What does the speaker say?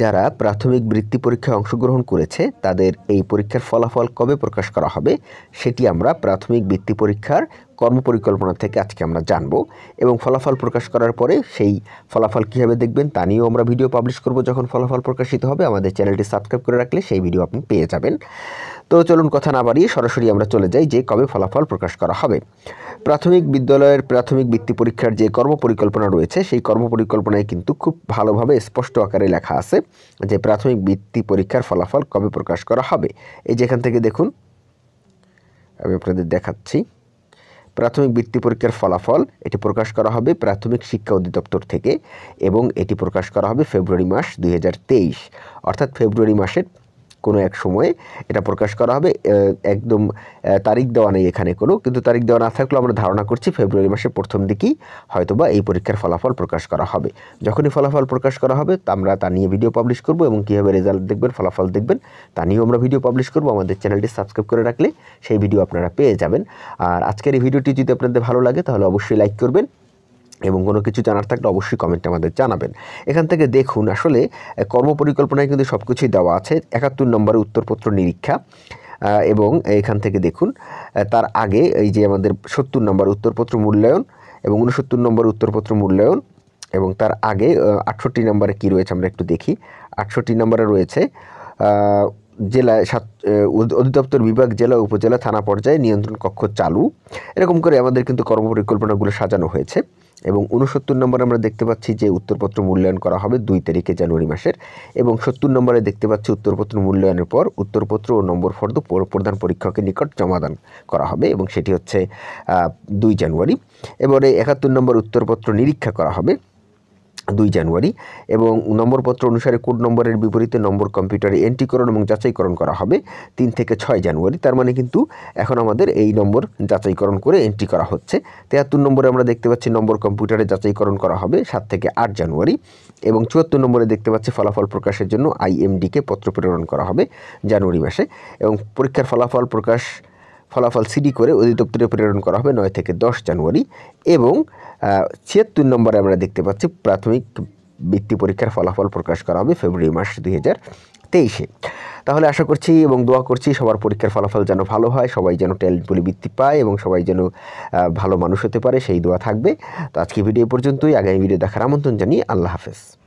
যারা প্রাথমিক বৃত্তি পরীক্ষায় অংশগ্রহণ করেছে তাদের এই পরীক্ষার ফলাফল কবে প্রকাশ করা হবে সেটি আমরা প্রাথমিক বৃত্তি পরীক্ষার কর্মপরিকল্পনা থেকে আজকে আমরা জানব এবং ফলাফল প্রকাশ করার পরে সেই ফলাফল কীভাবে দেখবেন তা নিয়েও আমরা ভিডিও পাবলিশ করব যখন ফলাফল প্রকাশিত হবে আমাদের চ্যানেলটি সাবস্ক্রাইব করে রাখলে সেই ভিডিও আপনি পেয়ে যাবেন তো চলুন কথা না বাড়িয়ে সরাসরি আমরা চলে যাই যে কবে ফলাফল প্রকাশ করা হবে প্রাথমিক বিদ্যালয়ের প্রাথমিক বৃত্তি পরীক্ষার যে কর্মপরিকল্পনা রয়েছে সেই কর্মপরিকল্পনায় কিন্তু খুব ভালোভাবে স্পষ্ট আকারে লেখা আছে যে প্রাথমিক বৃত্তি পরীক্ষার ফলাফল কবে প্রকাশ করা হবে এই যেখান থেকে দেখুন আমি আপনাদের দেখাচ্ছি প্রাথমিক বৃত্তি পরীক্ষার ফলাফল এটি প্রকাশ করা হবে প্রাথমিক শিক্ষা অধিদপ্তর থেকে এবং এটি প্রকাশ করা হবে ফেব্রুয়ারি মাস দুই অর্থাৎ ফেব্রুয়ারি মাসের কোনো এক সময়ে এটা প্রকাশ করা হবে একদম তারিখ দেওয়া নেই এখানে কোনো কিন্তু তারিখ দেওয়া না থাকলেও আমরা ধারণা করছি ফেব্রুয়ারি মাসের প্রথম দিকেই হয়তোবা এই পরীক্ষার ফলাফল প্রকাশ করা হবে যখনই ফলাফল প্রকাশ করা হবে তা আমরা তা নিয়ে ভিডিও পাবলিশ করব এবং কীভাবে রেজাল্ট দেখবেন ফলাফল দেখবেন তা নিয়েও আমরা ভিডিও পাবলিশ করব আমাদের চ্যানেলটি সাবস্ক্রাইব করে রাখলে সেই ভিডিও আপনারা পেয়ে যাবেন আর আজকের এই ভিডিওটি যদি আপনাদের ভালো লাগে তাহলে অবশ্যই লাইক করবেন এবং কোনো কিছু জানার থাকলে অবশ্যই কমেন্টে আমাদের জানাবেন এখান থেকে দেখুন আসলে কর্মপরিকল্পনায় কিন্তু সব কিছুই দেওয়া আছে একাত্তর নম্বরে উত্তরপত্র নিরীক্ষা এবং এখান থেকে দেখুন তার আগে এই যে আমাদের সত্তর নম্বর উত্তরপত্র মূল্যায়ন এবং উনসত্তর নম্বর উত্তরপত্র মূল্যায়ন এবং তার আগে আটষট্টি নম্বরে কি রয়েছে আমরা একটু দেখি আটষট্টি নম্বরে রয়েছে জেলা সাত অধিদপ্তর বিভাগ জেলা উপজেলা থানা পর্যায়ে নিয়ন্ত্রণ কক্ষ চালু এরকম করে আমাদের কিন্তু কর্মপরিকল্পনাগুলো সাজানো হয়েছে এবং উনসত্তর নম্বরে আমরা দেখতে পাচ্ছি যে উত্তরপত্র মূল্যায়ন করা হবে দুই তারিখে জানুয়ারি মাসের এবং সত্তর নম্বরে দেখতে পাচ্ছি উত্তরপত্র মূল্যায়নের পর উত্তরপত্র ও নম্বর ফর্দ প্রধান পরীক্ষকের নিকট জমাদান করা হবে এবং সেটি হচ্ছে দুই জানুয়ারি এবারে একাত্তর নম্বর উত্তরপত্র নিরীক্ষা করা হবে দুই জানুয়ারি এবং নম্বরপত্র অনুসারে কোড নম্বরের বিপরীতে নম্বর কম্পিউটারে এন্ট্রিকরণ এবং যাচাইকরণ করা হবে তিন থেকে ছয় জানুয়ারি তার মানে কিন্তু এখন আমাদের এই নম্বর যাচাইকরণ করে এন্ট্রি করা হচ্ছে তেহাত্তর নম্বরে আমরা দেখতে পাচ্ছি নম্বর কম্পিউটারে যাচাইকরণ করা হবে সাত থেকে আট জানুয়ারি এবং চুয়াত্তর নম্বরে দেখতে পাচ্ছি ফলাফল প্রকাশের জন্য আইএমডিকে পত্র প্রেরণ করা হবে জানুয়ারি মাসে এবং পরীক্ষার ফলাফল প্রকাশ ফলাফল সিডি করে অধিদপ্তরে প্রেরণ করা হবে নয় থেকে দশ জানুয়ারি এবং ছিয়াত্তর নম্বরে আমরা দেখতে পাচ্ছি প্রাথমিক বৃত্তি পরীক্ষার ফলাফল প্রকাশ করা হবে ফেব্রুয়ারি মাস দুই হাজার তেইশে তাহলে আশা করছি এবং দোয়া করছি সবার পরীক্ষার ফলাফল যেন ভালো হয় সবাই যেন ট্যালেন্ট বলে বৃত্তি পায় এবং সবাই যেন ভালো মানুষ হতে পারে সেই দোয়া থাকবে তো আজকে ভিডিও পর্যন্তই আগামী ভিডিও দেখার আমন্ত্রণ জানিয়ে আল্লাহ হাফেজ